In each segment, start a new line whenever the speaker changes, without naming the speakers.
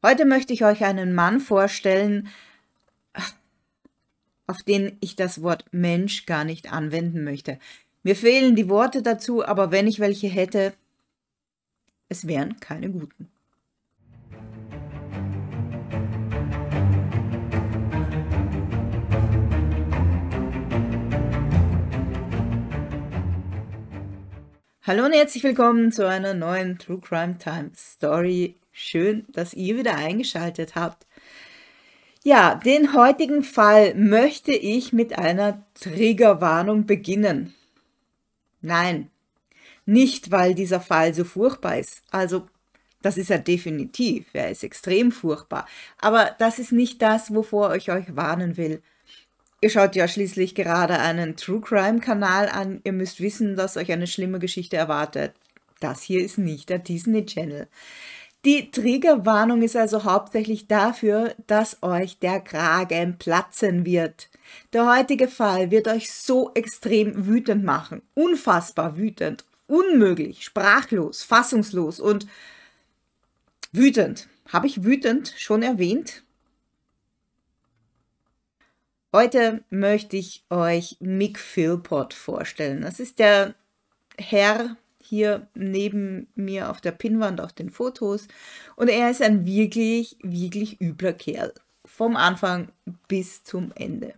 Heute möchte ich euch einen Mann vorstellen, auf den ich das Wort Mensch gar nicht anwenden möchte. Mir fehlen die Worte dazu, aber wenn ich welche hätte, es wären keine guten. Hallo und herzlich willkommen zu einer neuen True Crime Time Story Schön, dass ihr wieder eingeschaltet habt. Ja, den heutigen Fall möchte ich mit einer Triggerwarnung beginnen. Nein, nicht weil dieser Fall so furchtbar ist. Also, das ist er definitiv. Er ist extrem furchtbar. Aber das ist nicht das, wovor ich euch warnen will. Ihr schaut ja schließlich gerade einen True Crime Kanal an. Ihr müsst wissen, dass euch eine schlimme Geschichte erwartet. Das hier ist nicht der Disney Channel. Die Triggerwarnung ist also hauptsächlich dafür, dass euch der Kragen platzen wird. Der heutige Fall wird euch so extrem wütend machen, unfassbar wütend, unmöglich, sprachlos, fassungslos und wütend. Habe ich wütend schon erwähnt? Heute möchte ich euch Mick Philpott vorstellen. Das ist der Herr hier neben mir auf der Pinnwand, auf den Fotos. Und er ist ein wirklich, wirklich übler Kerl. Vom Anfang bis zum Ende.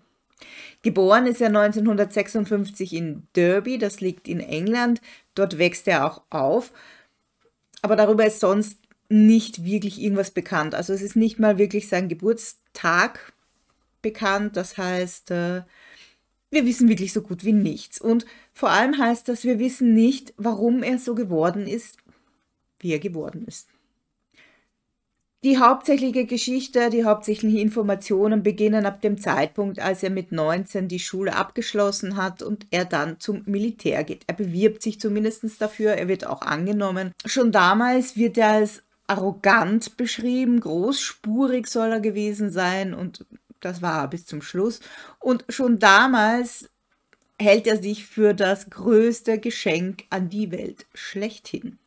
Geboren ist er 1956 in Derby, das liegt in England. Dort wächst er auch auf. Aber darüber ist sonst nicht wirklich irgendwas bekannt. Also es ist nicht mal wirklich sein Geburtstag bekannt. Das heißt, äh, wir wissen wirklich so gut wie nichts. Und vor allem heißt das, wir wissen nicht, warum er so geworden ist, wie er geworden ist. Die hauptsächliche Geschichte, die hauptsächlichen Informationen beginnen ab dem Zeitpunkt, als er mit 19 die Schule abgeschlossen hat und er dann zum Militär geht. Er bewirbt sich zumindest dafür, er wird auch angenommen. Schon damals wird er als arrogant beschrieben, großspurig soll er gewesen sein und das war er bis zum Schluss. Und schon damals hält er sich für das größte Geschenk an die Welt schlechthin.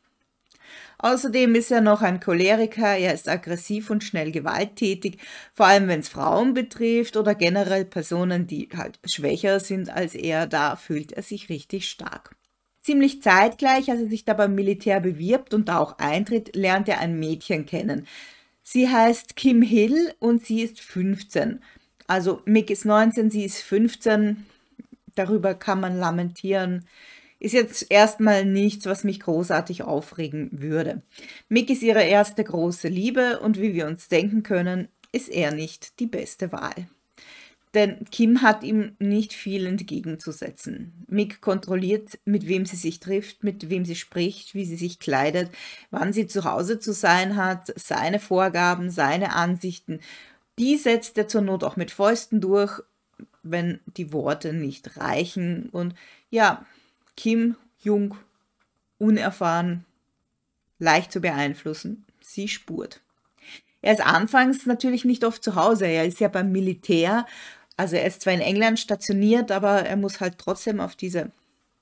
Außerdem ist er noch ein Choleriker, er ist aggressiv und schnell gewalttätig, vor allem wenn es Frauen betrifft oder generell Personen, die halt schwächer sind als er, da fühlt er sich richtig stark. Ziemlich zeitgleich, als er sich da beim Militär bewirbt und da auch eintritt, lernt er ein Mädchen kennen. Sie heißt Kim Hill und sie ist 15. Also Mick ist 19, sie ist 15, darüber kann man lamentieren. Ist jetzt erstmal nichts, was mich großartig aufregen würde. Mick ist ihre erste große Liebe und wie wir uns denken können, ist er nicht die beste Wahl. Denn Kim hat ihm nicht viel entgegenzusetzen. Mick kontrolliert, mit wem sie sich trifft, mit wem sie spricht, wie sie sich kleidet, wann sie zu Hause zu sein hat, seine Vorgaben, seine Ansichten. Die setzt er zur Not auch mit Fäusten durch wenn die Worte nicht reichen. Und ja, Kim, jung, unerfahren, leicht zu beeinflussen, sie spurt. Er ist anfangs natürlich nicht oft zu Hause, er ist ja beim Militär, also er ist zwar in England stationiert, aber er muss halt trotzdem auf diese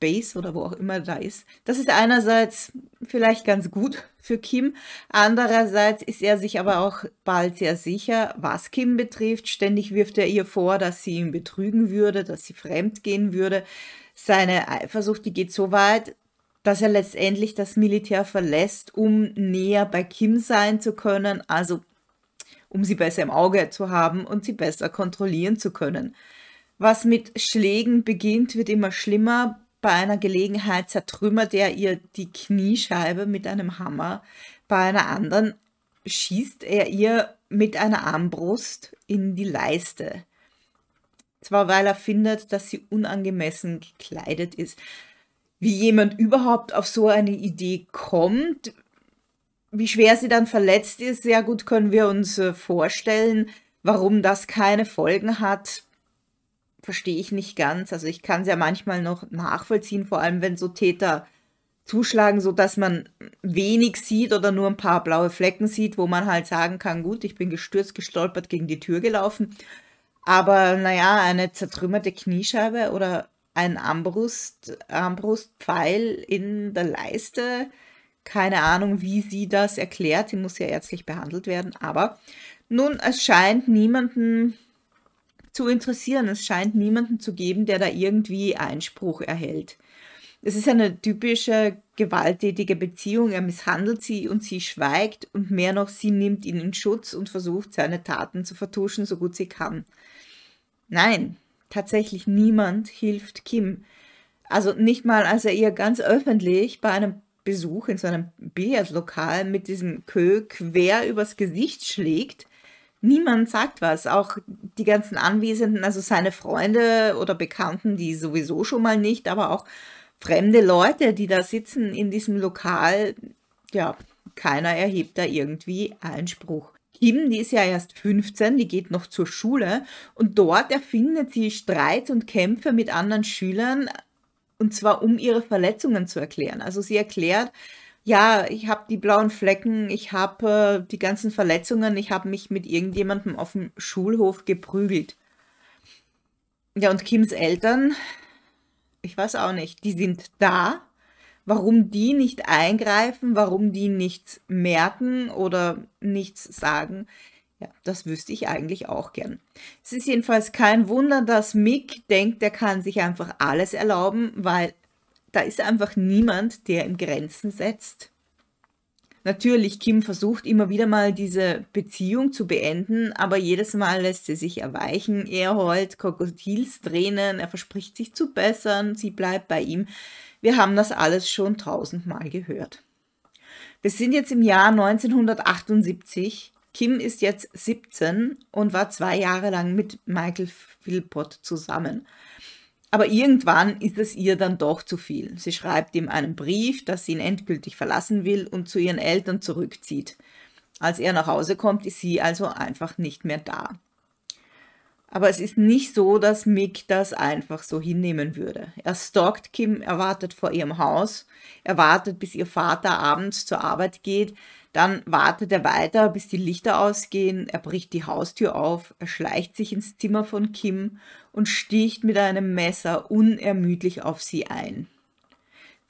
Base oder wo auch immer da ist. Das ist einerseits vielleicht ganz gut für Kim, andererseits ist er sich aber auch bald sehr sicher, was Kim betrifft. Ständig wirft er ihr vor, dass sie ihn betrügen würde, dass sie fremd gehen würde. Seine Eifersucht, die geht so weit, dass er letztendlich das Militär verlässt, um näher bei Kim sein zu können, also um sie besser im Auge zu haben und sie besser kontrollieren zu können. Was mit Schlägen beginnt, wird immer schlimmer, bei einer Gelegenheit zertrümmert er ihr die Kniescheibe mit einem Hammer. Bei einer anderen schießt er ihr mit einer Armbrust in die Leiste. Zwar weil er findet, dass sie unangemessen gekleidet ist. Wie jemand überhaupt auf so eine Idee kommt, wie schwer sie dann verletzt ist, sehr gut können wir uns äh, vorstellen. Warum das keine Folgen hat, verstehe ich nicht ganz. Also ich kann es ja manchmal noch nachvollziehen, vor allem wenn so Täter zuschlagen, sodass man wenig sieht oder nur ein paar blaue Flecken sieht, wo man halt sagen kann, gut, ich bin gestürzt, gestolpert, gegen die Tür gelaufen. Aber naja, eine zertrümmerte Kniescheibe oder ein Armbrust, Armbrustpfeil in der Leiste, keine Ahnung, wie sie das erklärt, die muss ja ärztlich behandelt werden, aber nun, es scheint niemanden zu interessieren. Es scheint niemanden zu geben, der da irgendwie Einspruch erhält. Es ist eine typische gewalttätige Beziehung. Er misshandelt sie und sie schweigt und mehr noch, sie nimmt ihn in Schutz und versucht, seine Taten zu vertuschen, so gut sie kann. Nein, tatsächlich niemand hilft Kim. Also nicht mal, als er ihr ganz öffentlich bei einem Besuch in so einem Billardlokal mit diesem Kö quer übers Gesicht schlägt, Niemand sagt was, auch die ganzen Anwesenden, also seine Freunde oder Bekannten, die sowieso schon mal nicht, aber auch fremde Leute, die da sitzen in diesem Lokal, ja, keiner erhebt da irgendwie Einspruch. Kim, die ist ja erst 15, die geht noch zur Schule und dort erfindet sie Streit und Kämpfe mit anderen Schülern und zwar um ihre Verletzungen zu erklären. Also sie erklärt, ja, ich habe die blauen Flecken, ich habe äh, die ganzen Verletzungen, ich habe mich mit irgendjemandem auf dem Schulhof geprügelt. Ja, und Kims Eltern, ich weiß auch nicht, die sind da. Warum die nicht eingreifen, warum die nichts merken oder nichts sagen, ja, das wüsste ich eigentlich auch gern. Es ist jedenfalls kein Wunder, dass Mick denkt, er kann sich einfach alles erlauben, weil da ist einfach niemand, der ihm Grenzen setzt. Natürlich, Kim versucht immer wieder mal diese Beziehung zu beenden, aber jedes Mal lässt sie sich erweichen. Er heult Krokodilstränen, er verspricht sich zu bessern, sie bleibt bei ihm. Wir haben das alles schon tausendmal gehört. Wir sind jetzt im Jahr 1978. Kim ist jetzt 17 und war zwei Jahre lang mit Michael Philpott zusammen. Aber irgendwann ist es ihr dann doch zu viel. Sie schreibt ihm einen Brief, dass sie ihn endgültig verlassen will und zu ihren Eltern zurückzieht. Als er nach Hause kommt, ist sie also einfach nicht mehr da. Aber es ist nicht so, dass Mick das einfach so hinnehmen würde. Er stalkt Kim, er wartet vor ihrem Haus, er wartet, bis ihr Vater abends zur Arbeit geht, dann wartet er weiter, bis die Lichter ausgehen, er bricht die Haustür auf, er schleicht sich ins Zimmer von Kim und sticht mit einem Messer unermüdlich auf sie ein.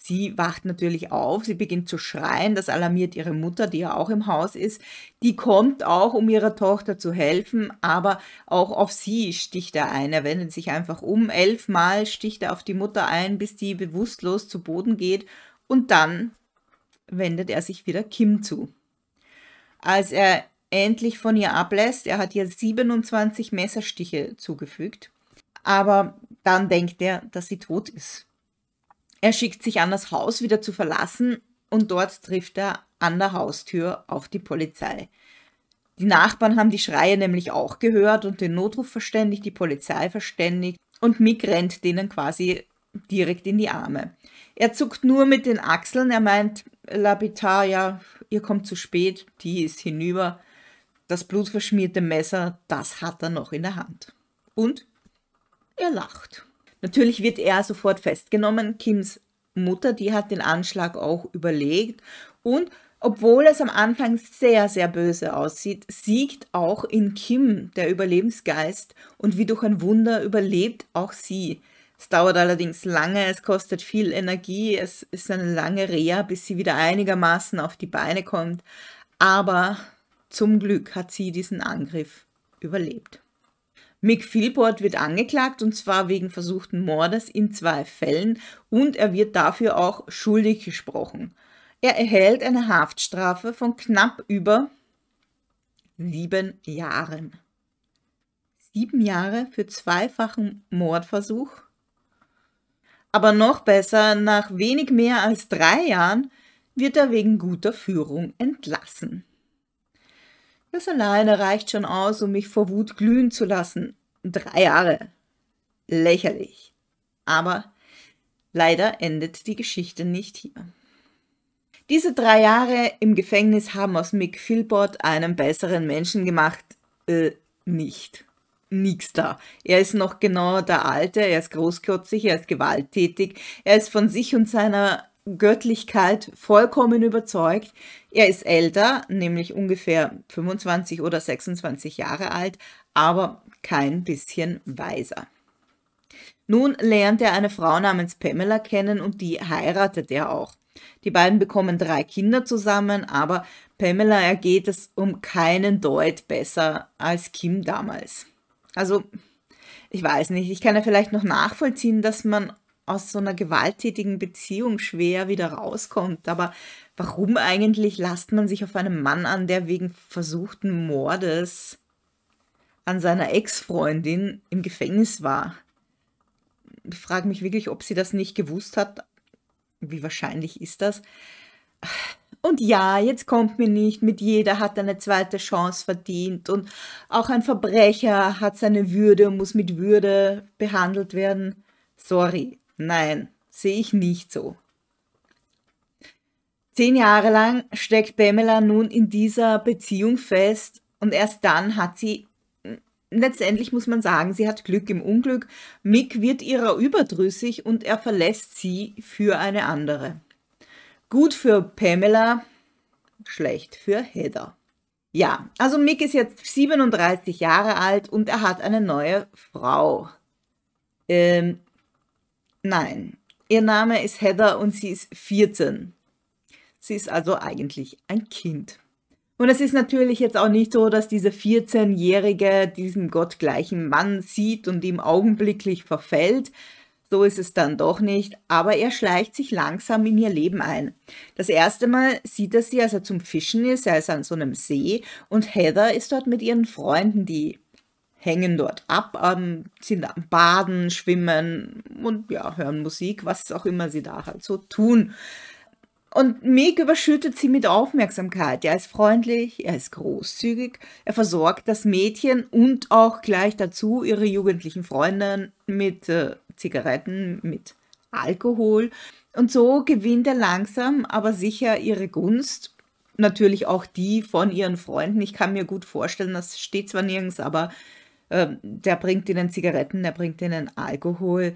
Sie wacht natürlich auf, sie beginnt zu schreien, das alarmiert ihre Mutter, die ja auch im Haus ist. Die kommt auch, um ihrer Tochter zu helfen, aber auch auf sie sticht er ein. Er wendet sich einfach um, elfmal sticht er auf die Mutter ein, bis die bewusstlos zu Boden geht und dann wendet er sich wieder Kim zu. Als er endlich von ihr ablässt, er hat ihr 27 Messerstiche zugefügt, aber dann denkt er, dass sie tot ist. Er schickt sich an, das Haus wieder zu verlassen und dort trifft er an der Haustür auf die Polizei. Die Nachbarn haben die Schreie nämlich auch gehört und den Notruf verständigt, die Polizei verständigt und Mick rennt denen quasi direkt in die Arme. Er zuckt nur mit den Achseln, er meint, Labita, ja, ihr kommt zu spät, die ist hinüber. Das blutverschmierte Messer, das hat er noch in der Hand. Und er lacht. Natürlich wird er sofort festgenommen. Kims Mutter, die hat den Anschlag auch überlegt. Und obwohl es am Anfang sehr, sehr böse aussieht, siegt auch in Kim der Überlebensgeist und wie durch ein Wunder überlebt auch sie. Es dauert allerdings lange, es kostet viel Energie, es ist eine lange Reha, bis sie wieder einigermaßen auf die Beine kommt. Aber zum Glück hat sie diesen Angriff überlebt. Mick Philpott wird angeklagt und zwar wegen versuchten Mordes in zwei Fällen und er wird dafür auch schuldig gesprochen. Er erhält eine Haftstrafe von knapp über sieben Jahren. Sieben Jahre für zweifachen Mordversuch? Aber noch besser, nach wenig mehr als drei Jahren wird er wegen guter Führung entlassen. Das alleine reicht schon aus, um mich vor Wut glühen zu lassen. Drei Jahre. Lächerlich. Aber leider endet die Geschichte nicht hier. Diese drei Jahre im Gefängnis haben aus Mick Philbot einen besseren Menschen gemacht. Äh, nicht. Nix da. Er ist noch genau der Alte, er ist großkürzig, er ist gewalttätig, er ist von sich und seiner Göttlichkeit vollkommen überzeugt. Er ist älter, nämlich ungefähr 25 oder 26 Jahre alt, aber kein bisschen weiser. Nun lernt er eine Frau namens Pamela kennen und die heiratet er auch. Die beiden bekommen drei Kinder zusammen, aber Pamela ergeht es um keinen Deut besser als Kim damals. Also, ich weiß nicht, ich kann ja vielleicht noch nachvollziehen, dass man aus so einer gewalttätigen Beziehung schwer wieder rauskommt. Aber warum eigentlich lasst man sich auf einen Mann an, der wegen versuchten Mordes an seiner Ex-Freundin im Gefängnis war? Ich frage mich wirklich, ob sie das nicht gewusst hat. Wie wahrscheinlich ist das? Und ja, jetzt kommt mir nicht mit jeder hat eine zweite Chance verdient und auch ein Verbrecher hat seine Würde und muss mit Würde behandelt werden. Sorry, Nein, sehe ich nicht so. Zehn Jahre lang steckt Pamela nun in dieser Beziehung fest und erst dann hat sie, letztendlich muss man sagen, sie hat Glück im Unglück. Mick wird ihrer überdrüssig und er verlässt sie für eine andere. Gut für Pamela, schlecht für Heather. Ja, also Mick ist jetzt 37 Jahre alt und er hat eine neue Frau. Ähm, Nein, ihr Name ist Heather und sie ist 14. Sie ist also eigentlich ein Kind. Und es ist natürlich jetzt auch nicht so, dass diese 14-Jährige diesen gottgleichen Mann sieht und ihm augenblicklich verfällt. So ist es dann doch nicht, aber er schleicht sich langsam in ihr Leben ein. Das erste Mal sieht er sie, als er zum Fischen ist, er ist an so einem See und Heather ist dort mit ihren Freunden, die hängen dort ab, ähm, sind am Baden, schwimmen und ja, hören Musik, was auch immer sie da halt so tun. Und Meg überschüttet sie mit Aufmerksamkeit. Er ist freundlich, er ist großzügig, er versorgt das Mädchen und auch gleich dazu ihre jugendlichen Freundinnen mit äh, Zigaretten, mit Alkohol. Und so gewinnt er langsam, aber sicher ihre Gunst. Natürlich auch die von ihren Freunden. Ich kann mir gut vorstellen, das steht zwar nirgends, aber ähm, der bringt ihnen Zigaretten, der bringt ihnen Alkohol.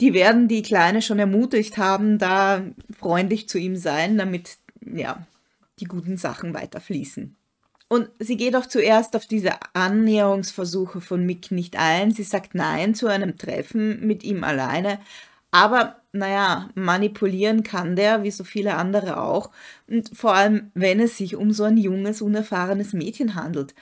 Die werden die Kleine schon ermutigt haben, da freundlich zu ihm sein, damit ja, die guten Sachen weiterfließen. Und sie geht auch zuerst auf diese Annäherungsversuche von Mick nicht ein. Sie sagt Nein zu einem Treffen mit ihm alleine. Aber naja, manipulieren kann der, wie so viele andere auch. Und vor allem, wenn es sich um so ein junges, unerfahrenes Mädchen handelt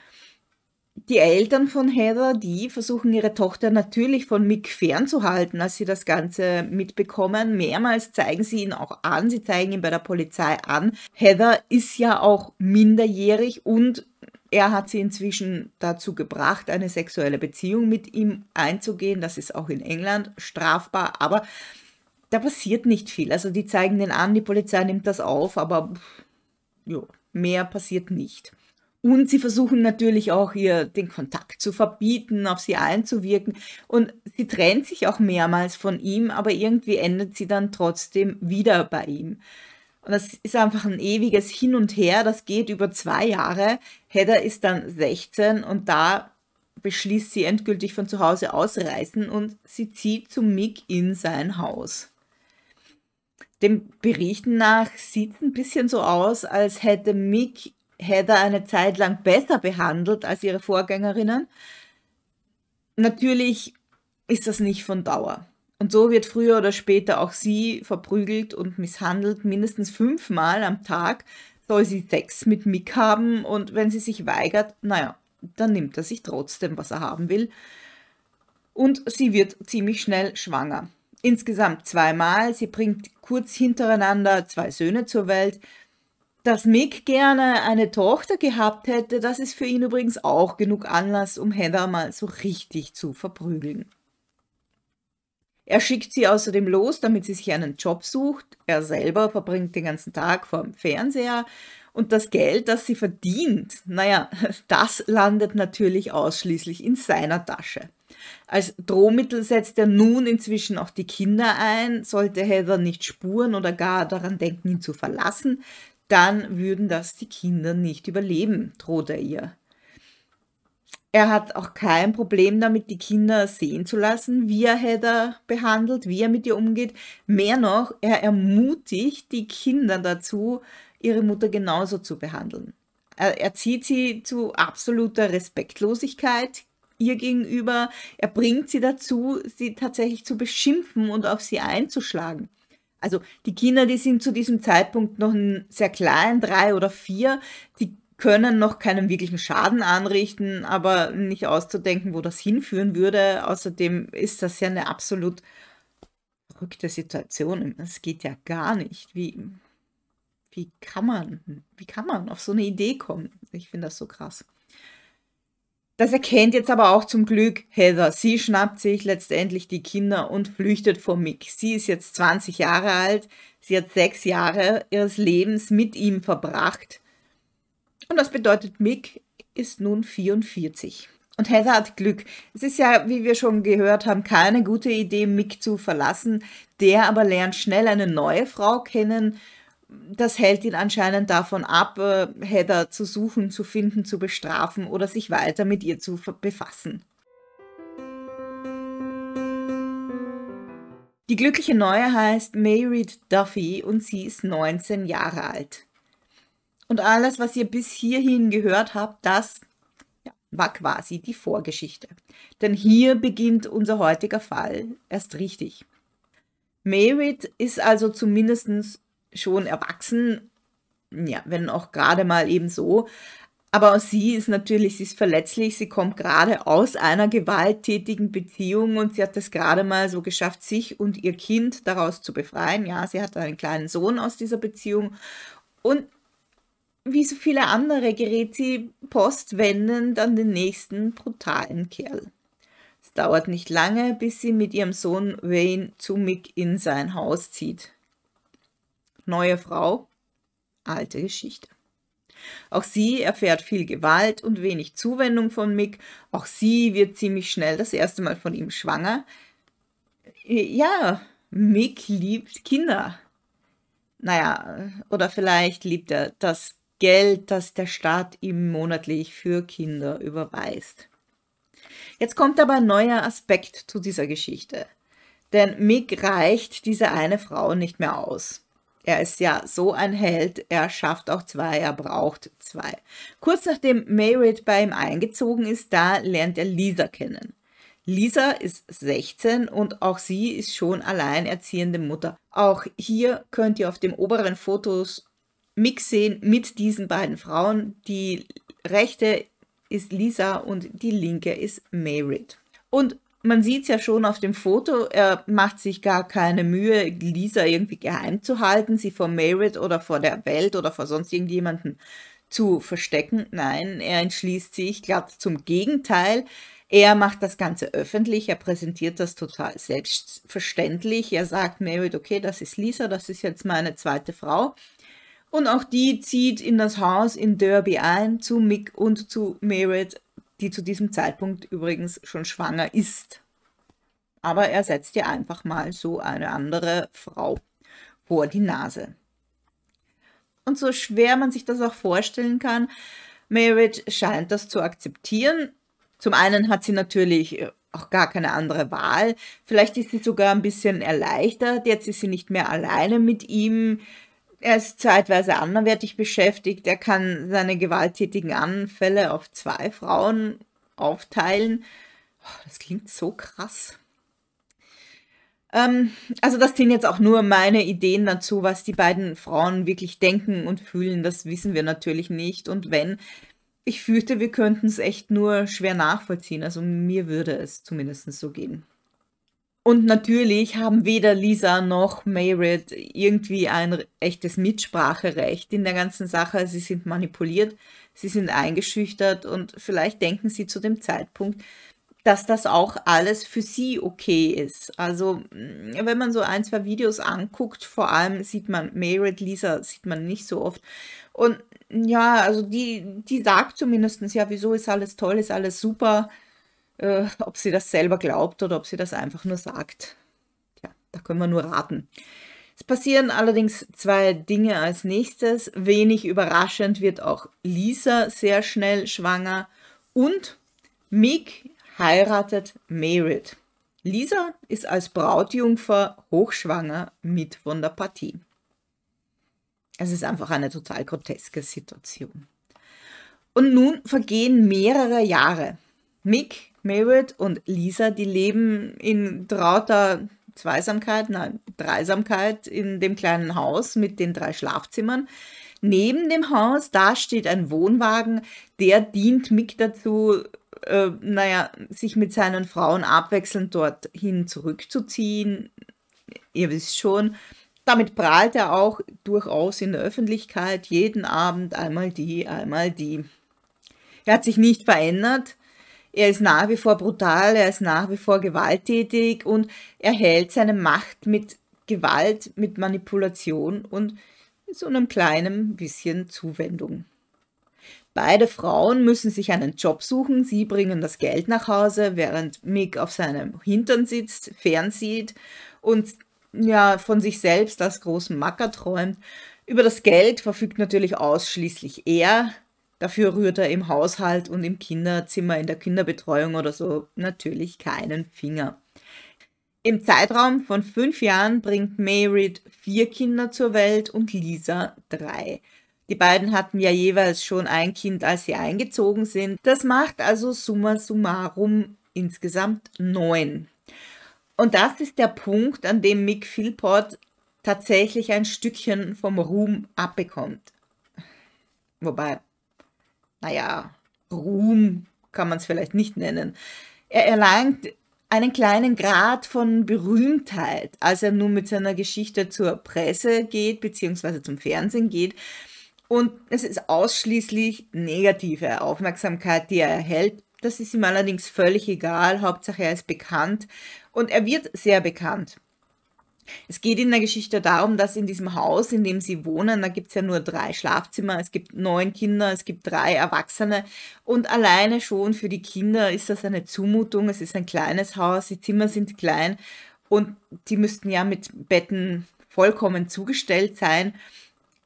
die Eltern von Heather, die versuchen ihre Tochter natürlich von Mick fernzuhalten, als sie das Ganze mitbekommen. Mehrmals zeigen sie ihn auch an, sie zeigen ihn bei der Polizei an. Heather ist ja auch minderjährig und er hat sie inzwischen dazu gebracht, eine sexuelle Beziehung mit ihm einzugehen. Das ist auch in England strafbar, aber da passiert nicht viel. Also die zeigen den an, die Polizei nimmt das auf, aber pff, jo, mehr passiert nicht. Und sie versuchen natürlich auch ihr den Kontakt zu verbieten, auf sie einzuwirken. Und sie trennt sich auch mehrmals von ihm, aber irgendwie endet sie dann trotzdem wieder bei ihm. Und das ist einfach ein ewiges Hin und Her, das geht über zwei Jahre. Heather ist dann 16 und da beschließt sie endgültig von zu Hause ausreißen und sie zieht zu Mick in sein Haus. Dem Berichten nach sieht es ein bisschen so aus, als hätte Mick Heather eine Zeit lang besser behandelt als ihre Vorgängerinnen. Natürlich ist das nicht von Dauer. Und so wird früher oder später auch sie verprügelt und misshandelt. Mindestens fünfmal am Tag soll sie Sex mit Mick haben und wenn sie sich weigert, naja, dann nimmt er sich trotzdem, was er haben will. Und sie wird ziemlich schnell schwanger. Insgesamt zweimal. Sie bringt kurz hintereinander zwei Söhne zur Welt dass Mick gerne eine Tochter gehabt hätte, das ist für ihn übrigens auch genug Anlass, um Heather mal so richtig zu verprügeln. Er schickt sie außerdem los, damit sie sich einen Job sucht. Er selber verbringt den ganzen Tag vorm Fernseher. Und das Geld, das sie verdient, naja, das landet natürlich ausschließlich in seiner Tasche. Als Drohmittel setzt er nun inzwischen auch die Kinder ein. Sollte Heather nicht spuren oder gar daran denken, ihn zu verlassen, dann würden das die Kinder nicht überleben, droht er ihr. Er hat auch kein Problem damit, die Kinder sehen zu lassen, wie er Heather behandelt, wie er mit ihr umgeht. Mehr noch, er ermutigt die Kinder dazu, ihre Mutter genauso zu behandeln. Er, er zieht sie zu absoluter Respektlosigkeit ihr gegenüber. Er bringt sie dazu, sie tatsächlich zu beschimpfen und auf sie einzuschlagen. Also die Kinder, die sind zu diesem Zeitpunkt noch sehr klein, drei oder vier, die können noch keinen wirklichen Schaden anrichten, aber nicht auszudenken, wo das hinführen würde. Außerdem ist das ja eine absolut verrückte Situation. Es geht ja gar nicht. Wie, wie, kann man, wie kann man auf so eine Idee kommen? Ich finde das so krass. Das erkennt jetzt aber auch zum Glück Heather. Sie schnappt sich letztendlich die Kinder und flüchtet vor Mick. Sie ist jetzt 20 Jahre alt. Sie hat sechs Jahre ihres Lebens mit ihm verbracht. Und das bedeutet, Mick ist nun 44. Und Heather hat Glück. Es ist ja, wie wir schon gehört haben, keine gute Idee, Mick zu verlassen. Der aber lernt schnell eine neue Frau kennen das hält ihn anscheinend davon ab, äh, Heather zu suchen, zu finden, zu bestrafen oder sich weiter mit ihr zu befassen. Die glückliche Neue heißt Mayreed Duffy und sie ist 19 Jahre alt. Und alles, was ihr bis hierhin gehört habt, das ja, war quasi die Vorgeschichte. Denn hier beginnt unser heutiger Fall erst richtig. Mayreed ist also zumindest schon erwachsen, ja, wenn auch gerade mal eben so. Aber auch sie ist natürlich, sie ist verletzlich, sie kommt gerade aus einer gewalttätigen Beziehung und sie hat es gerade mal so geschafft, sich und ihr Kind daraus zu befreien. Ja, sie hat einen kleinen Sohn aus dieser Beziehung und wie so viele andere gerät sie postwendend an den nächsten brutalen Kerl. Es dauert nicht lange, bis sie mit ihrem Sohn Wayne zu Mick in sein Haus zieht. Neue Frau, alte Geschichte. Auch sie erfährt viel Gewalt und wenig Zuwendung von Mick. Auch sie wird ziemlich schnell das erste Mal von ihm schwanger. Ja, Mick liebt Kinder. Naja, oder vielleicht liebt er das Geld, das der Staat ihm monatlich für Kinder überweist. Jetzt kommt aber ein neuer Aspekt zu dieser Geschichte. Denn Mick reicht diese eine Frau nicht mehr aus. Er ist ja so ein Held, er schafft auch zwei, er braucht zwei. Kurz nachdem Mayred bei ihm eingezogen ist, da lernt er Lisa kennen. Lisa ist 16 und auch sie ist schon alleinerziehende Mutter. Auch hier könnt ihr auf dem oberen Fotos Mix sehen mit diesen beiden Frauen. Die rechte ist Lisa und die linke ist Mayrid. Und man sieht es ja schon auf dem Foto, er macht sich gar keine Mühe, Lisa irgendwie geheim zu halten, sie vor Merit oder vor der Welt oder vor sonst irgendjemanden zu verstecken. Nein, er entschließt sich glatt zum Gegenteil. Er macht das Ganze öffentlich, er präsentiert das total selbstverständlich. Er sagt Merit, okay, das ist Lisa, das ist jetzt meine zweite Frau. Und auch die zieht in das Haus in Derby ein zu Mick und zu Merit die zu diesem Zeitpunkt übrigens schon schwanger ist. Aber er setzt ihr einfach mal so eine andere Frau vor die Nase. Und so schwer man sich das auch vorstellen kann, Merritt scheint das zu akzeptieren. Zum einen hat sie natürlich äh, auch gar keine andere Wahl. Vielleicht ist sie sogar ein bisschen erleichtert. Jetzt ist sie nicht mehr alleine mit ihm. Er ist zeitweise anderweitig beschäftigt. Er kann seine gewalttätigen Anfälle auf zwei Frauen aufteilen. Oh, das klingt so krass. Ähm, also das sind jetzt auch nur meine Ideen dazu, was die beiden Frauen wirklich denken und fühlen. Das wissen wir natürlich nicht. Und wenn, ich fürchte, wir könnten es echt nur schwer nachvollziehen. Also mir würde es zumindest so gehen. Und natürlich haben weder Lisa noch Mayred irgendwie ein echtes Mitspracherecht in der ganzen Sache. Sie sind manipuliert, sie sind eingeschüchtert und vielleicht denken sie zu dem Zeitpunkt, dass das auch alles für sie okay ist. Also mm, wenn man so ein, zwei Videos anguckt, vor allem sieht man Mayred, Lisa sieht man nicht so oft. Und ja, also die, die sagt zumindestens ja, wieso ist alles toll, ist alles super äh, ob sie das selber glaubt oder ob sie das einfach nur sagt. Tja, da können wir nur raten. Es passieren allerdings zwei Dinge als nächstes. Wenig überraschend wird auch Lisa sehr schnell schwanger und Mick heiratet Merit. Lisa ist als Brautjungfer hochschwanger mit von der Partie. Es ist einfach eine total groteske Situation. Und nun vergehen mehrere Jahre. Mick Merit und Lisa, die leben in trauter Zweisamkeit, nein, Dreisamkeit in dem kleinen Haus mit den drei Schlafzimmern. Neben dem Haus, da steht ein Wohnwagen, der dient Mick dazu, äh, naja, sich mit seinen Frauen abwechselnd dorthin zurückzuziehen. Ihr wisst schon, damit prahlt er auch durchaus in der Öffentlichkeit jeden Abend einmal die, einmal die. Er hat sich nicht verändert, er ist nach wie vor brutal, er ist nach wie vor gewalttätig und er hält seine Macht mit Gewalt, mit Manipulation und so einem kleinen bisschen Zuwendung. Beide Frauen müssen sich einen Job suchen, sie bringen das Geld nach Hause, während Mick auf seinem Hintern sitzt, fernsieht und ja, von sich selbst als großen Macker träumt. Über das Geld verfügt natürlich ausschließlich er. Dafür rührt er im Haushalt und im Kinderzimmer, in der Kinderbetreuung oder so natürlich keinen Finger. Im Zeitraum von fünf Jahren bringt Mayrid vier Kinder zur Welt und Lisa drei. Die beiden hatten ja jeweils schon ein Kind, als sie eingezogen sind. Das macht also summa summarum insgesamt neun. Und das ist der Punkt, an dem Mick Philpott tatsächlich ein Stückchen vom Ruhm abbekommt. Wobei, naja, Ruhm kann man es vielleicht nicht nennen. Er erlangt einen kleinen Grad von Berühmtheit, als er nun mit seiner Geschichte zur Presse geht, beziehungsweise zum Fernsehen geht. Und es ist ausschließlich negative Aufmerksamkeit, die er erhält. Das ist ihm allerdings völlig egal. Hauptsache, er ist bekannt und er wird sehr bekannt. Es geht in der Geschichte darum, dass in diesem Haus, in dem sie wohnen, da gibt es ja nur drei Schlafzimmer, es gibt neun Kinder, es gibt drei Erwachsene und alleine schon für die Kinder ist das eine Zumutung. Es ist ein kleines Haus, die Zimmer sind klein und die müssten ja mit Betten vollkommen zugestellt sein.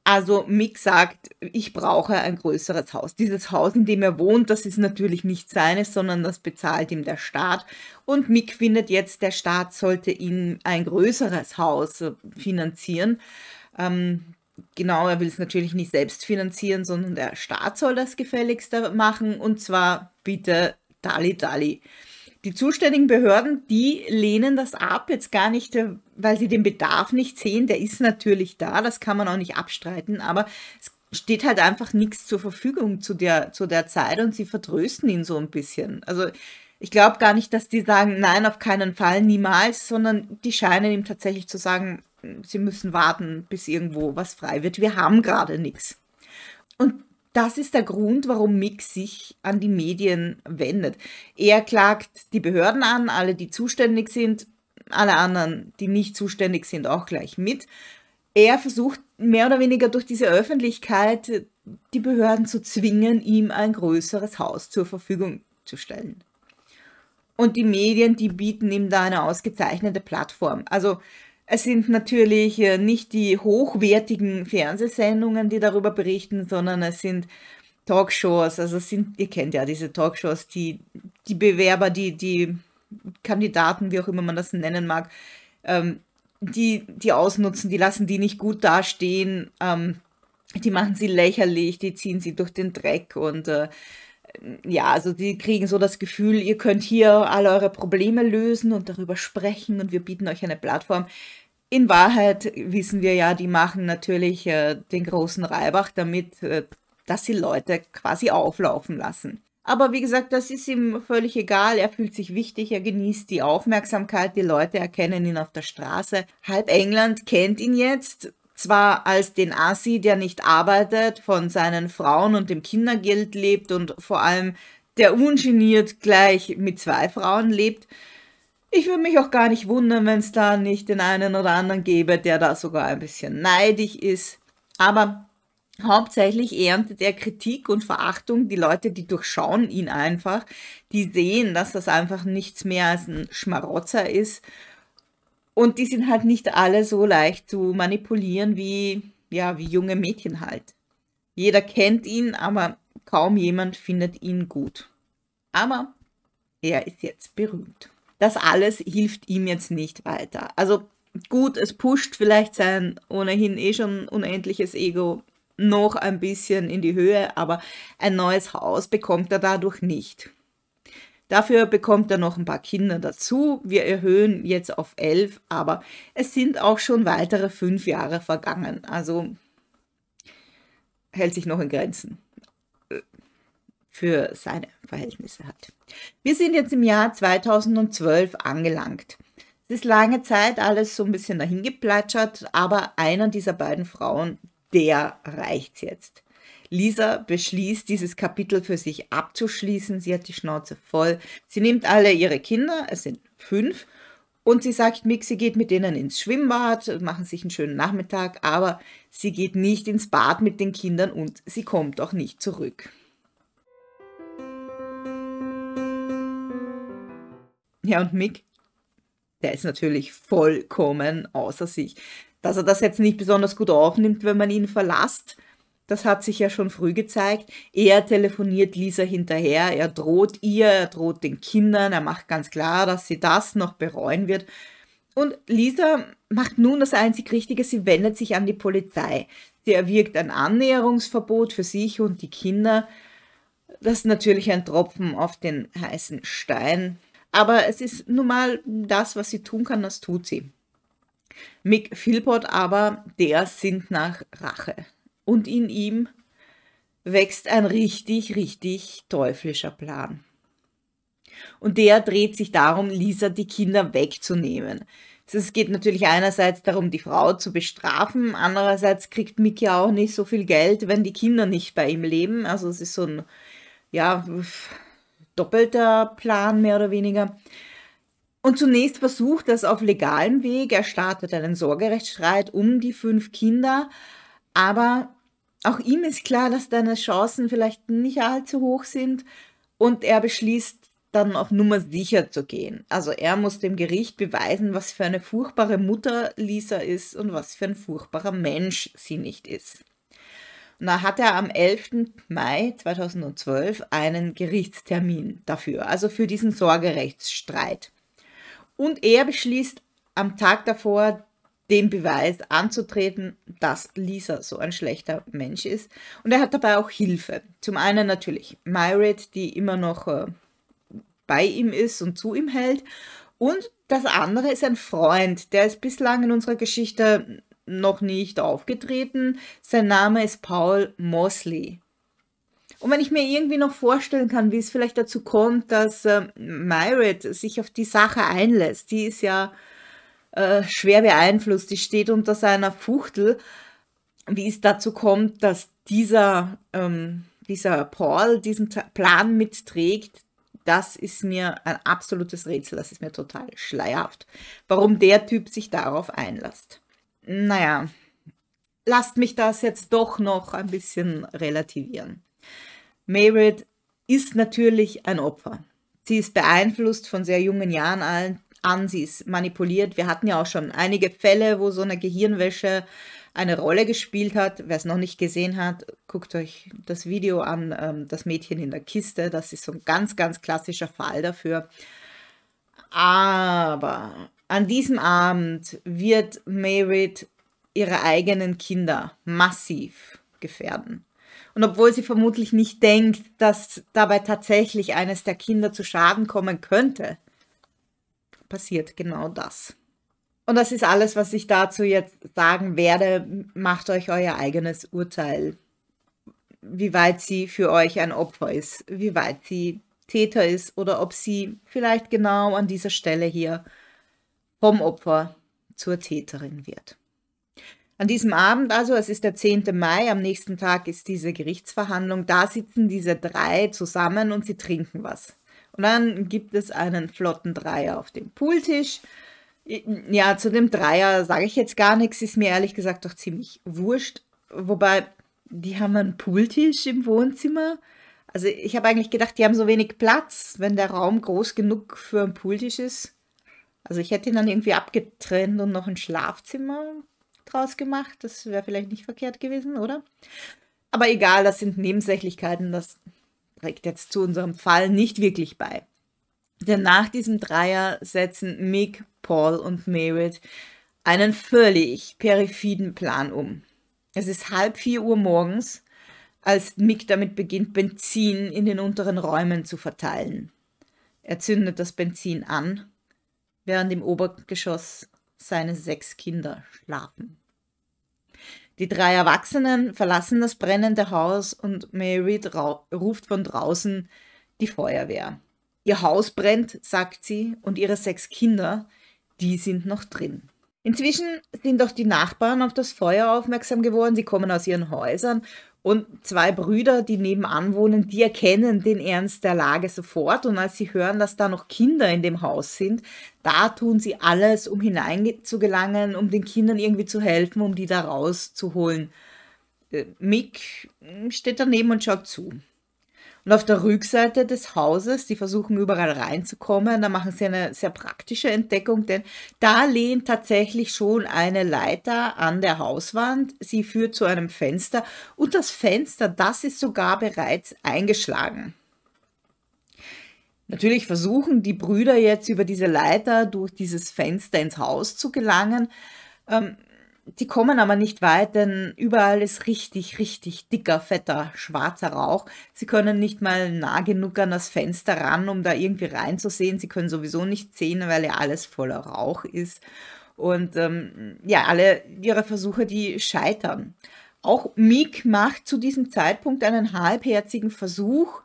Also Mick sagt, ich brauche ein größeres Haus. Dieses Haus, in dem er wohnt, das ist natürlich nicht seines, sondern das bezahlt ihm der Staat. Und Mick findet jetzt, der Staat sollte ihm ein größeres Haus äh, finanzieren. Ähm, genau, er will es natürlich nicht selbst finanzieren, sondern der Staat soll das gefälligste machen. Und zwar bitte Dali Dali die zuständigen Behörden, die lehnen das ab, jetzt gar nicht, äh, weil sie den Bedarf nicht sehen. Der ist natürlich da, das kann man auch nicht abstreiten, aber es steht halt einfach nichts zur Verfügung zu der, zu der Zeit und sie vertrösten ihn so ein bisschen. Also ich glaube gar nicht, dass die sagen, nein, auf keinen Fall, niemals, sondern die scheinen ihm tatsächlich zu sagen, sie müssen warten, bis irgendwo was frei wird. Wir haben gerade nichts. Und das ist der Grund, warum Mick sich an die Medien wendet. Er klagt die Behörden an, alle, die zuständig sind, alle anderen, die nicht zuständig sind, auch gleich mit. Er versucht mehr oder weniger durch diese Öffentlichkeit die Behörden zu zwingen, ihm ein größeres Haus zur Verfügung zu stellen. Und die Medien, die bieten ihm da eine ausgezeichnete Plattform. Also es sind natürlich äh, nicht die hochwertigen Fernsehsendungen, die darüber berichten, sondern es sind Talkshows. Also es sind, ihr kennt ja diese Talkshows, die, die Bewerber, die, die Kandidaten, wie auch immer man das nennen mag, ähm, die, die ausnutzen, die lassen die nicht gut dastehen, ähm, die machen sie lächerlich, die ziehen sie durch den Dreck und äh, ja, also die kriegen so das Gefühl, ihr könnt hier alle eure Probleme lösen und darüber sprechen und wir bieten euch eine Plattform. In Wahrheit wissen wir ja, die machen natürlich äh, den großen Reibach damit, äh, dass sie Leute quasi auflaufen lassen. Aber wie gesagt, das ist ihm völlig egal. Er fühlt sich wichtig, er genießt die Aufmerksamkeit, die Leute erkennen ihn auf der Straße. Halb England kennt ihn jetzt zwar als den Assi, der nicht arbeitet, von seinen Frauen und dem Kindergeld lebt und vor allem der ungeniert gleich mit zwei Frauen lebt. Ich würde mich auch gar nicht wundern, wenn es da nicht den einen oder anderen gäbe, der da sogar ein bisschen neidig ist. Aber hauptsächlich erntet er Kritik und Verachtung. Die Leute, die durchschauen ihn einfach, die sehen, dass das einfach nichts mehr als ein Schmarotzer ist und die sind halt nicht alle so leicht zu manipulieren wie, ja, wie junge Mädchen halt. Jeder kennt ihn, aber kaum jemand findet ihn gut. Aber er ist jetzt berühmt. Das alles hilft ihm jetzt nicht weiter. Also gut, es pusht vielleicht sein ohnehin eh schon unendliches Ego noch ein bisschen in die Höhe, aber ein neues Haus bekommt er dadurch nicht. Dafür bekommt er noch ein paar Kinder dazu. Wir erhöhen jetzt auf elf, aber es sind auch schon weitere fünf Jahre vergangen. Also hält sich noch in Grenzen äh, für seine Verhältnisse hat. Wir sind jetzt im Jahr 2012 angelangt. Es ist lange Zeit alles so ein bisschen dahingeplätschert, aber einer dieser beiden Frauen, der reicht's jetzt. Lisa beschließt, dieses Kapitel für sich abzuschließen. Sie hat die Schnauze voll. Sie nimmt alle ihre Kinder, es sind fünf, und sie sagt, Mick, sie geht mit denen ins Schwimmbad, machen sich einen schönen Nachmittag, aber sie geht nicht ins Bad mit den Kindern und sie kommt auch nicht zurück. Ja, und Mick, der ist natürlich vollkommen außer sich. Dass er das jetzt nicht besonders gut aufnimmt, wenn man ihn verlässt, das hat sich ja schon früh gezeigt. Er telefoniert Lisa hinterher, er droht ihr, er droht den Kindern, er macht ganz klar, dass sie das noch bereuen wird. Und Lisa macht nun das einzig Richtige, sie wendet sich an die Polizei. Sie erwirkt ein Annäherungsverbot für sich und die Kinder. Das ist natürlich ein Tropfen auf den heißen Stein. Aber es ist nun mal das, was sie tun kann, das tut sie. Mick Philpott aber, der sinnt nach Rache und in ihm wächst ein richtig, richtig teuflischer Plan. Und der dreht sich darum, Lisa die Kinder wegzunehmen. Es geht natürlich einerseits darum, die Frau zu bestrafen, andererseits kriegt Mickey auch nicht so viel Geld, wenn die Kinder nicht bei ihm leben. Also es ist so ein, ja, doppelter Plan mehr oder weniger. Und zunächst versucht er es auf legalem Weg. Er startet einen Sorgerechtsstreit um die fünf Kinder, aber auch ihm ist klar, dass deine Chancen vielleicht nicht allzu hoch sind und er beschließt, dann auf Nummer sicher zu gehen. Also er muss dem Gericht beweisen, was für eine furchtbare Mutter Lisa ist und was für ein furchtbarer Mensch sie nicht ist. Und da hat er am 11. Mai 2012 einen Gerichtstermin dafür, also für diesen Sorgerechtsstreit. Und er beschließt am Tag davor, dem Beweis anzutreten, dass Lisa so ein schlechter Mensch ist. Und er hat dabei auch Hilfe. Zum einen natürlich Myrit, die immer noch äh, bei ihm ist und zu ihm hält. Und das andere ist ein Freund, der ist bislang in unserer Geschichte noch nicht aufgetreten. Sein Name ist Paul Mosley. Und wenn ich mir irgendwie noch vorstellen kann, wie es vielleicht dazu kommt, dass äh, Myrit sich auf die Sache einlässt, die ist ja äh, schwer beeinflusst. Die steht unter seiner Fuchtel. Wie es dazu kommt, dass dieser, ähm, dieser Paul diesen Plan mitträgt, das ist mir ein absolutes Rätsel. Das ist mir total schleierhaft, warum der Typ sich darauf einlässt. Naja, lasst mich das jetzt doch noch ein bisschen relativieren. Mayred ist natürlich ein Opfer. Sie ist beeinflusst von sehr jungen Jahren an an, sie ist manipuliert. Wir hatten ja auch schon einige Fälle, wo so eine Gehirnwäsche eine Rolle gespielt hat. Wer es noch nicht gesehen hat, guckt euch das Video an, ähm, das Mädchen in der Kiste. Das ist so ein ganz, ganz klassischer Fall dafür. Aber an diesem Abend wird Merit ihre eigenen Kinder massiv gefährden. Und obwohl sie vermutlich nicht denkt, dass dabei tatsächlich eines der Kinder zu Schaden kommen könnte, passiert genau das. Und das ist alles, was ich dazu jetzt sagen werde. Macht euch euer eigenes Urteil, wie weit sie für euch ein Opfer ist, wie weit sie Täter ist oder ob sie vielleicht genau an dieser Stelle hier vom Opfer zur Täterin wird. An diesem Abend also, es ist der 10. Mai, am nächsten Tag ist diese Gerichtsverhandlung, da sitzen diese drei zusammen und sie trinken was. Und dann gibt es einen flotten Dreier auf dem Pooltisch. Ja, zu dem Dreier sage ich jetzt gar nichts, ist mir ehrlich gesagt doch ziemlich wurscht. Wobei, die haben einen Pooltisch im Wohnzimmer. Also ich habe eigentlich gedacht, die haben so wenig Platz, wenn der Raum groß genug für einen Pooltisch ist. Also ich hätte ihn dann irgendwie abgetrennt und noch ein Schlafzimmer draus gemacht. Das wäre vielleicht nicht verkehrt gewesen, oder? Aber egal, das sind Nebensächlichkeiten, das trägt jetzt zu unserem Fall nicht wirklich bei. Denn nach diesem Dreier setzen Mick, Paul und Merritt einen völlig perifiden Plan um. Es ist halb vier Uhr morgens, als Mick damit beginnt, Benzin in den unteren Räumen zu verteilen. Er zündet das Benzin an, während im Obergeschoss seine sechs Kinder schlafen. Die drei Erwachsenen verlassen das brennende Haus und Mary ruft von draußen die Feuerwehr. Ihr Haus brennt, sagt sie, und ihre sechs Kinder, die sind noch drin. Inzwischen sind auch die Nachbarn auf das Feuer aufmerksam geworden. Sie kommen aus ihren Häusern und zwei Brüder, die nebenan wohnen, die erkennen den Ernst der Lage sofort. Und als sie hören, dass da noch Kinder in dem Haus sind, da tun sie alles, um hineinzugelangen, um den Kindern irgendwie zu helfen, um die da rauszuholen. Äh, Mick steht daneben und schaut zu. Und auf der Rückseite des Hauses, die versuchen überall reinzukommen, da machen sie eine sehr praktische Entdeckung, denn da lehnt tatsächlich schon eine Leiter an der Hauswand. Sie führt zu einem Fenster und das Fenster, das ist sogar bereits eingeschlagen. Natürlich versuchen die Brüder jetzt über diese Leiter durch dieses Fenster ins Haus zu gelangen. Ähm, die kommen aber nicht weit, denn überall ist richtig, richtig dicker, fetter, schwarzer Rauch. Sie können nicht mal nah genug an das Fenster ran, um da irgendwie reinzusehen. Sie können sowieso nicht sehen, weil ja alles voller Rauch ist. Und ähm, ja, alle ihre Versuche, die scheitern. Auch Meek macht zu diesem Zeitpunkt einen halbherzigen Versuch,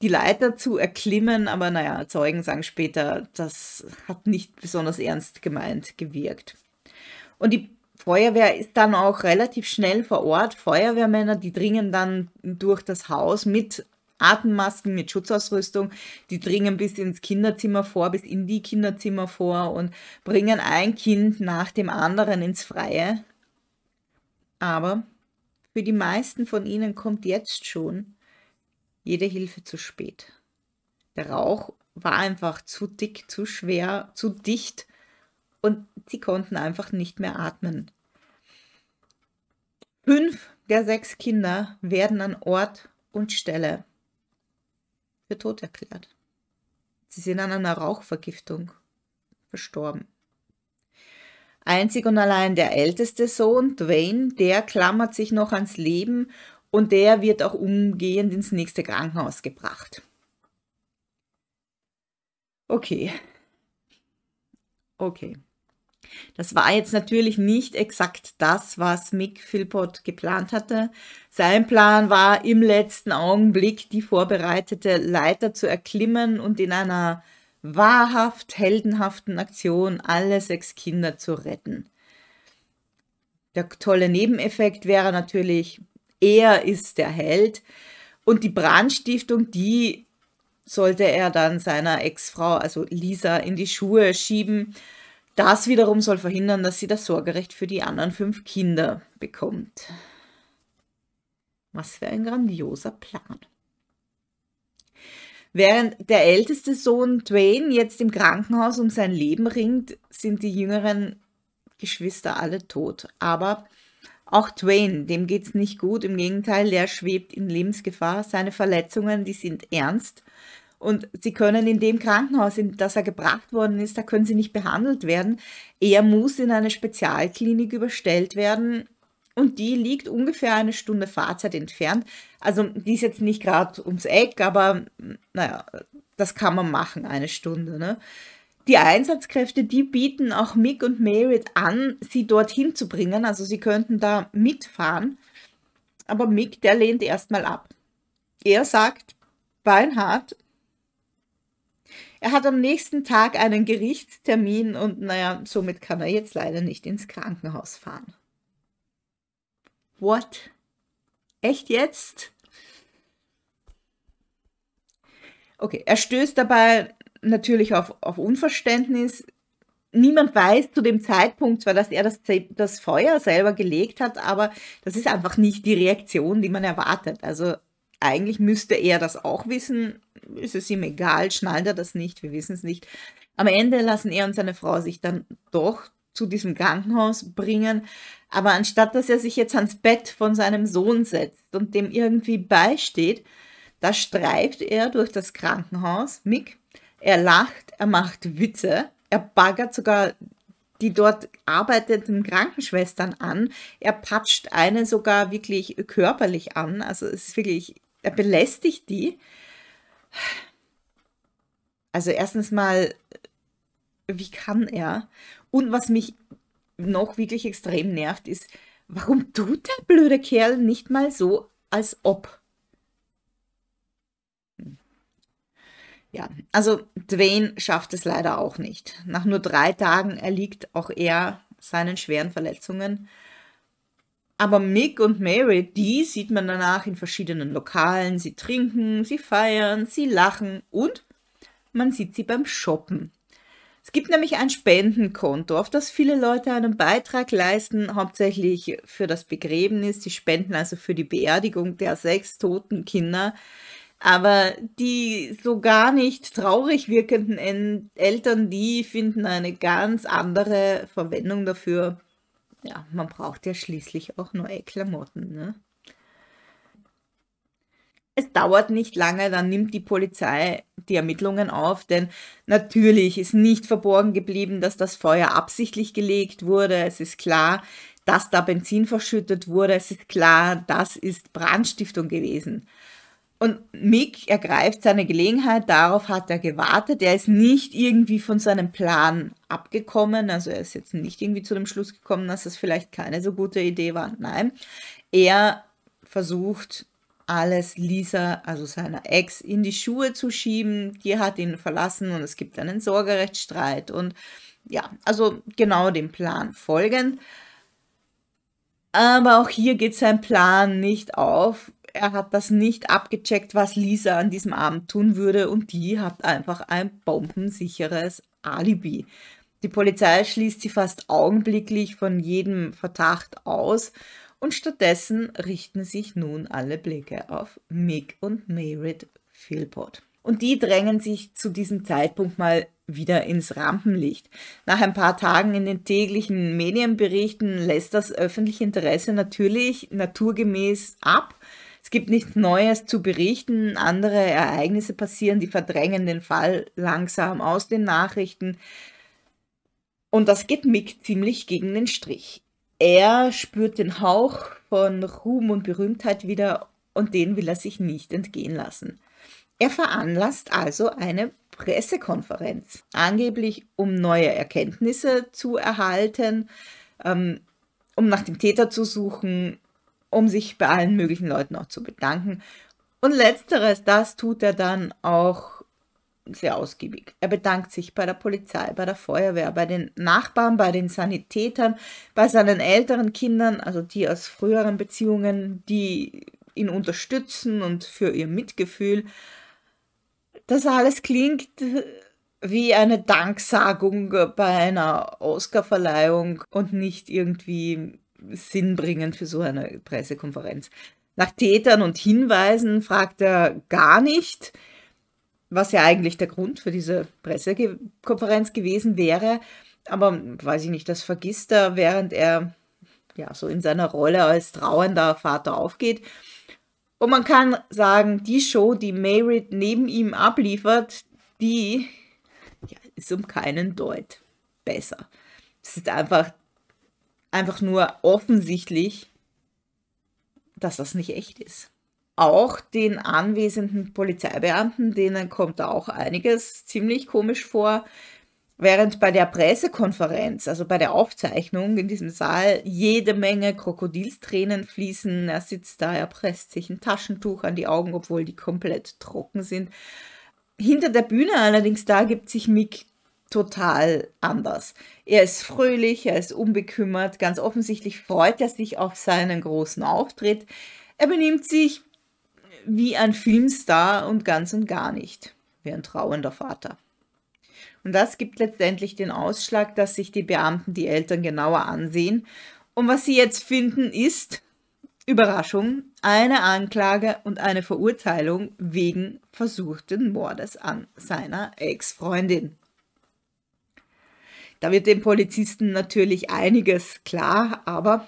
die Leiter zu erklimmen, aber naja, Zeugen sagen später, das hat nicht besonders ernst gemeint gewirkt. Und die Feuerwehr ist dann auch relativ schnell vor Ort. Feuerwehrmänner, die dringen dann durch das Haus mit Atemmasken, mit Schutzausrüstung, die dringen bis ins Kinderzimmer vor, bis in die Kinderzimmer vor und bringen ein Kind nach dem anderen ins Freie. Aber für die meisten von ihnen kommt jetzt schon jede Hilfe zu spät. Der Rauch war einfach zu dick, zu schwer, zu dicht und sie konnten einfach nicht mehr atmen. Fünf der sechs Kinder werden an Ort und Stelle für tot erklärt. Sie sind an einer Rauchvergiftung verstorben. Einzig und allein der älteste Sohn, Dwayne, der klammert sich noch ans Leben und der wird auch umgehend ins nächste Krankenhaus gebracht. Okay. Okay. Das war jetzt natürlich nicht exakt das, was Mick Philpott geplant hatte. Sein Plan war im letzten Augenblick die vorbereitete Leiter zu erklimmen und in einer wahrhaft heldenhaften Aktion alle sechs Kinder zu retten. Der tolle Nebeneffekt wäre natürlich, er ist der Held und die Brandstiftung, die sollte er dann seiner Ex-Frau, also Lisa, in die Schuhe schieben das wiederum soll verhindern, dass sie das Sorgerecht für die anderen fünf Kinder bekommt. Was für ein grandioser Plan. Während der älteste Sohn Dwayne jetzt im Krankenhaus um sein Leben ringt, sind die jüngeren Geschwister alle tot. Aber auch Dwayne, dem geht es nicht gut. Im Gegenteil, der schwebt in Lebensgefahr. Seine Verletzungen, die sind ernst. Und sie können in dem Krankenhaus, in das er gebracht worden ist, da können sie nicht behandelt werden. Er muss in eine Spezialklinik überstellt werden und die liegt ungefähr eine Stunde Fahrzeit entfernt. Also die ist jetzt nicht gerade ums Eck, aber naja, das kann man machen, eine Stunde. Ne? Die Einsatzkräfte, die bieten auch Mick und Merit an, sie dorthin zu bringen. Also sie könnten da mitfahren. Aber Mick, der lehnt erstmal ab. Er sagt, Beinhardt, er hat am nächsten Tag einen Gerichtstermin und naja, somit kann er jetzt leider nicht ins Krankenhaus fahren. What? Echt jetzt? Okay, er stößt dabei natürlich auf, auf Unverständnis. Niemand weiß zu dem Zeitpunkt zwar, dass er das, das Feuer selber gelegt hat, aber das ist einfach nicht die Reaktion, die man erwartet. Also eigentlich müsste er das auch wissen. Ist es ihm egal, schnallt er das nicht, wir wissen es nicht. Am Ende lassen er und seine Frau sich dann doch zu diesem Krankenhaus bringen. Aber anstatt dass er sich jetzt ans Bett von seinem Sohn setzt und dem irgendwie beisteht, da streift er durch das Krankenhaus, Mick. Er lacht, er macht Witze, er baggert sogar die dort arbeitenden Krankenschwestern an. Er patscht eine sogar wirklich körperlich an. Also es ist wirklich er belästigt die. Also erstens mal, wie kann er? Und was mich noch wirklich extrem nervt, ist, warum tut der blöde Kerl nicht mal so, als ob? Ja, also Dwayne schafft es leider auch nicht. Nach nur drei Tagen erliegt auch er seinen schweren Verletzungen. Aber Mick und Mary, die sieht man danach in verschiedenen Lokalen. Sie trinken, sie feiern, sie lachen und man sieht sie beim Shoppen. Es gibt nämlich ein Spendenkonto, auf das viele Leute einen Beitrag leisten, hauptsächlich für das Begräbnis. Sie spenden also für die Beerdigung der sechs toten Kinder. Aber die so gar nicht traurig wirkenden Eltern, die finden eine ganz andere Verwendung dafür. Ja, man braucht ja schließlich auch neue Klamotten, ne? Es dauert nicht lange, dann nimmt die Polizei die Ermittlungen auf, denn natürlich ist nicht verborgen geblieben, dass das Feuer absichtlich gelegt wurde. Es ist klar, dass da Benzin verschüttet wurde. Es ist klar, das ist Brandstiftung gewesen. Und Mick ergreift seine Gelegenheit, darauf hat er gewartet. Er ist nicht irgendwie von seinem Plan abgekommen, also er ist jetzt nicht irgendwie zu dem Schluss gekommen, dass es vielleicht keine so gute Idee war. Nein, er versucht alles Lisa, also seiner Ex, in die Schuhe zu schieben. Die hat ihn verlassen und es gibt einen Sorgerechtsstreit und ja, also genau dem Plan folgend. Aber auch hier geht sein Plan nicht auf er hat das nicht abgecheckt, was Lisa an diesem Abend tun würde und die hat einfach ein bombensicheres Alibi. Die Polizei schließt sie fast augenblicklich von jedem Verdacht aus und stattdessen richten sich nun alle Blicke auf Mick und Merritt Philpott. Und die drängen sich zu diesem Zeitpunkt mal wieder ins Rampenlicht. Nach ein paar Tagen in den täglichen Medienberichten lässt das öffentliche Interesse natürlich naturgemäß ab es gibt nichts Neues zu berichten. Andere Ereignisse passieren, die verdrängen den Fall langsam aus den Nachrichten. Und das geht Mick ziemlich gegen den Strich. Er spürt den Hauch von Ruhm und Berühmtheit wieder und den will er sich nicht entgehen lassen. Er veranlasst also eine Pressekonferenz, angeblich um neue Erkenntnisse zu erhalten, ähm, um nach dem Täter zu suchen um sich bei allen möglichen Leuten auch zu bedanken. Und letzteres, das tut er dann auch sehr ausgiebig. Er bedankt sich bei der Polizei, bei der Feuerwehr, bei den Nachbarn, bei den Sanitätern, bei seinen älteren Kindern, also die aus früheren Beziehungen, die ihn unterstützen und für ihr Mitgefühl. Das alles klingt wie eine Danksagung bei einer Oscarverleihung und nicht irgendwie sinnbringend für so eine Pressekonferenz. Nach Tätern und Hinweisen fragt er gar nicht, was ja eigentlich der Grund für diese Pressekonferenz gewesen wäre. Aber weiß ich nicht, das vergisst er, während er ja so in seiner Rolle als trauernder Vater aufgeht. Und man kann sagen, die Show, die Mayrid neben ihm abliefert, die ja, ist um keinen Deut besser. Es ist einfach einfach nur offensichtlich, dass das nicht echt ist. Auch den anwesenden Polizeibeamten, denen kommt da auch einiges ziemlich komisch vor, während bei der Pressekonferenz, also bei der Aufzeichnung in diesem Saal, jede Menge Krokodilstränen fließen. Er sitzt da, er presst sich ein Taschentuch an die Augen, obwohl die komplett trocken sind. Hinter der Bühne allerdings, da gibt sich Mick total anders. Er ist fröhlich, er ist unbekümmert, ganz offensichtlich freut er sich auf seinen großen Auftritt. Er benimmt sich wie ein Filmstar und ganz und gar nicht, wie ein trauernder Vater. Und das gibt letztendlich den Ausschlag, dass sich die Beamten die Eltern genauer ansehen. Und was sie jetzt finden ist, Überraschung, eine Anklage und eine Verurteilung wegen versuchten Mordes an seiner Ex-Freundin. Da wird dem Polizisten natürlich einiges klar, aber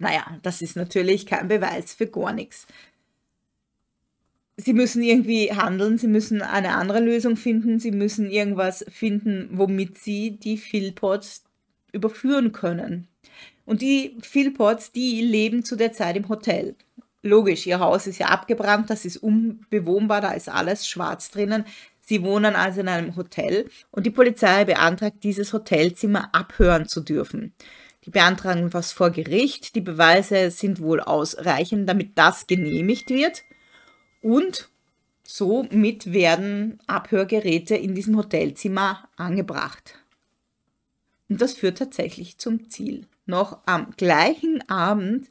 naja, das ist natürlich kein Beweis für gar nichts. Sie müssen irgendwie handeln, sie müssen eine andere Lösung finden, sie müssen irgendwas finden, womit sie die Philpots überführen können. Und die Philpots, die leben zu der Zeit im Hotel. Logisch, ihr Haus ist ja abgebrannt, das ist unbewohnbar, da ist alles schwarz drinnen. Sie wohnen also in einem Hotel und die Polizei beantragt, dieses Hotelzimmer abhören zu dürfen. Die beantragen was vor Gericht, die Beweise sind wohl ausreichend, damit das genehmigt wird und somit werden Abhörgeräte in diesem Hotelzimmer angebracht. Und das führt tatsächlich zum Ziel. Noch am gleichen Abend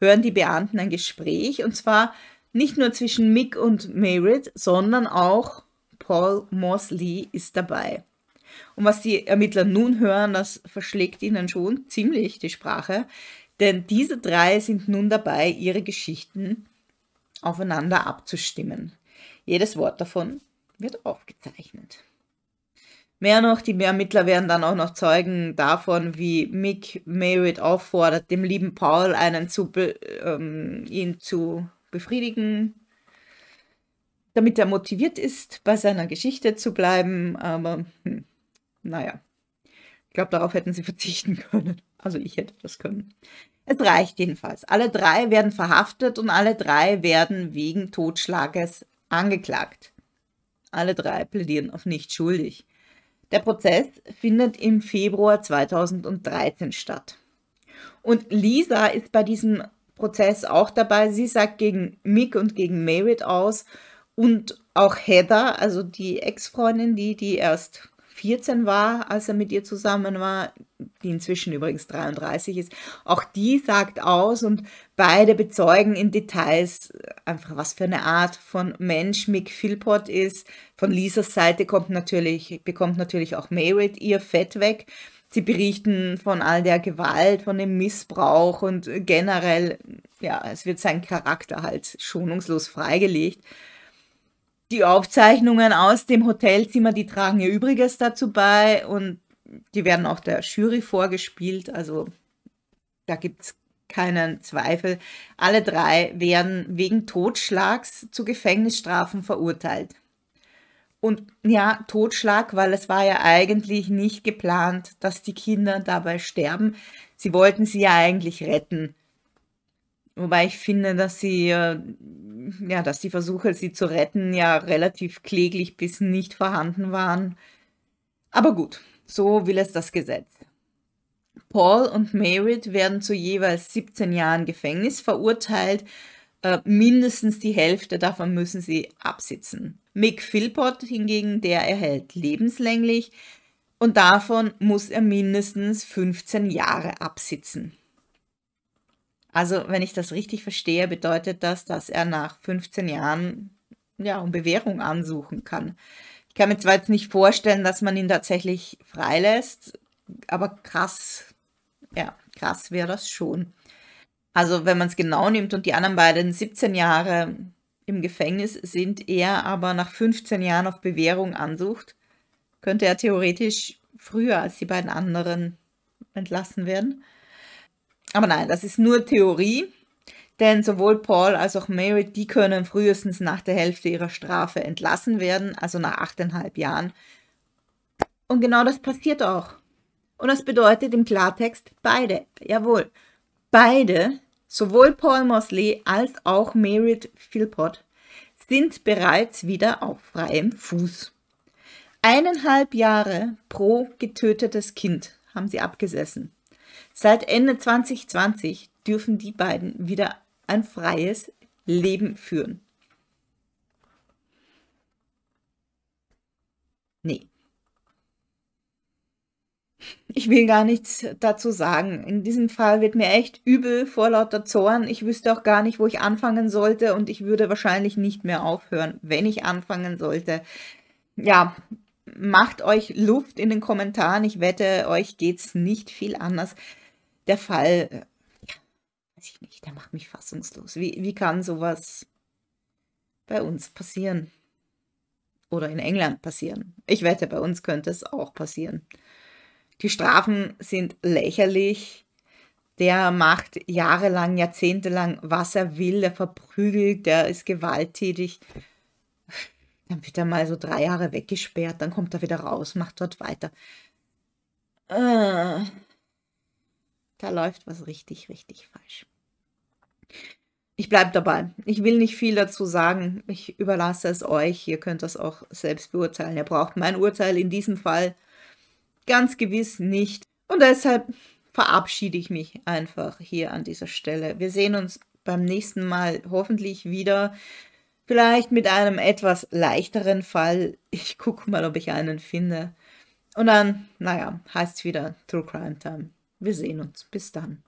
hören die Beamten ein Gespräch und zwar nicht nur zwischen Mick und Merritt, sondern auch Paul Morsley ist dabei. Und was die Ermittler nun hören, das verschlägt ihnen schon ziemlich die Sprache, denn diese drei sind nun dabei, ihre Geschichten aufeinander abzustimmen. Jedes Wort davon wird aufgezeichnet. Mehr noch, die Ermittler werden dann auch noch Zeugen davon, wie Mick Merritt auffordert, dem lieben Paul einen zu ähm, ihn zu befriedigen, damit er motiviert ist, bei seiner Geschichte zu bleiben. Aber hm, naja, ich glaube, darauf hätten sie verzichten können. Also ich hätte das können. Es reicht jedenfalls. Alle drei werden verhaftet und alle drei werden wegen Totschlages angeklagt. Alle drei plädieren auf nicht schuldig. Der Prozess findet im Februar 2013 statt. Und Lisa ist bei diesem Prozess auch dabei. Sie sagt gegen Mick und gegen Merit aus und auch Heather, also die Ex-Freundin, die, die erst 14 war, als er mit ihr zusammen war, die inzwischen übrigens 33 ist, auch die sagt aus und beide bezeugen in Details äh, einfach, was für eine Art von Mensch Mick Philpott ist. Von Lisas Seite kommt natürlich, bekommt natürlich auch Merritt ihr Fett weg. Sie berichten von all der Gewalt, von dem Missbrauch und generell, ja, es wird sein Charakter halt schonungslos freigelegt die Aufzeichnungen aus dem Hotelzimmer, die tragen ihr Übriges dazu bei und die werden auch der Jury vorgespielt. Also da gibt es keinen Zweifel. Alle drei werden wegen Totschlags zu Gefängnisstrafen verurteilt. Und ja, Totschlag, weil es war ja eigentlich nicht geplant, dass die Kinder dabei sterben. Sie wollten sie ja eigentlich retten. Wobei ich finde, dass sie, äh, ja, dass die Versuche, sie zu retten, ja relativ kläglich bis nicht vorhanden waren. Aber gut, so will es das Gesetz. Paul und Merritt werden zu jeweils 17 Jahren Gefängnis verurteilt. Äh, mindestens die Hälfte davon müssen sie absitzen. Mick Philpott hingegen, der erhält lebenslänglich und davon muss er mindestens 15 Jahre absitzen. Also, wenn ich das richtig verstehe, bedeutet das, dass er nach 15 Jahren ja, um Bewährung ansuchen kann. Ich kann mir zwar jetzt nicht vorstellen, dass man ihn tatsächlich freilässt, aber krass, ja, krass wäre das schon. Also, wenn man es genau nimmt und die anderen beiden 17 Jahre im Gefängnis sind, er aber nach 15 Jahren auf Bewährung ansucht, könnte er theoretisch früher als die beiden anderen entlassen werden. Aber nein, das ist nur Theorie, denn sowohl Paul als auch Merritt, die können frühestens nach der Hälfte ihrer Strafe entlassen werden, also nach achteinhalb Jahren. Und genau das passiert auch. Und das bedeutet im Klartext beide, jawohl, beide, sowohl Paul Mosley als auch Merit Philpott, sind bereits wieder auf freiem Fuß. Eineinhalb Jahre pro getötetes Kind haben sie abgesessen. Seit Ende 2020 dürfen die beiden wieder ein freies Leben führen. Nee. Ich will gar nichts dazu sagen. In diesem Fall wird mir echt übel vor lauter Zorn. Ich wüsste auch gar nicht, wo ich anfangen sollte und ich würde wahrscheinlich nicht mehr aufhören, wenn ich anfangen sollte. Ja, macht euch Luft in den Kommentaren. Ich wette, euch geht's nicht viel anders der Fall, äh, ja, weiß ich nicht, der macht mich fassungslos. Wie, wie kann sowas bei uns passieren? Oder in England passieren? Ich wette, bei uns könnte es auch passieren. Die Strafen sind lächerlich. Der macht jahrelang, jahrzehntelang, was er will. Der verprügelt, der ist gewalttätig. Dann wird er mal so drei Jahre weggesperrt, dann kommt er wieder raus, macht dort weiter. Äh, da läuft was richtig, richtig falsch. Ich bleibe dabei. Ich will nicht viel dazu sagen. Ich überlasse es euch. Ihr könnt das auch selbst beurteilen. Ihr braucht mein Urteil in diesem Fall ganz gewiss nicht. Und deshalb verabschiede ich mich einfach hier an dieser Stelle. Wir sehen uns beim nächsten Mal hoffentlich wieder. Vielleicht mit einem etwas leichteren Fall. Ich gucke mal, ob ich einen finde. Und dann, naja, heißt es wieder True Crime Time. Wir sehen uns. Bis dann.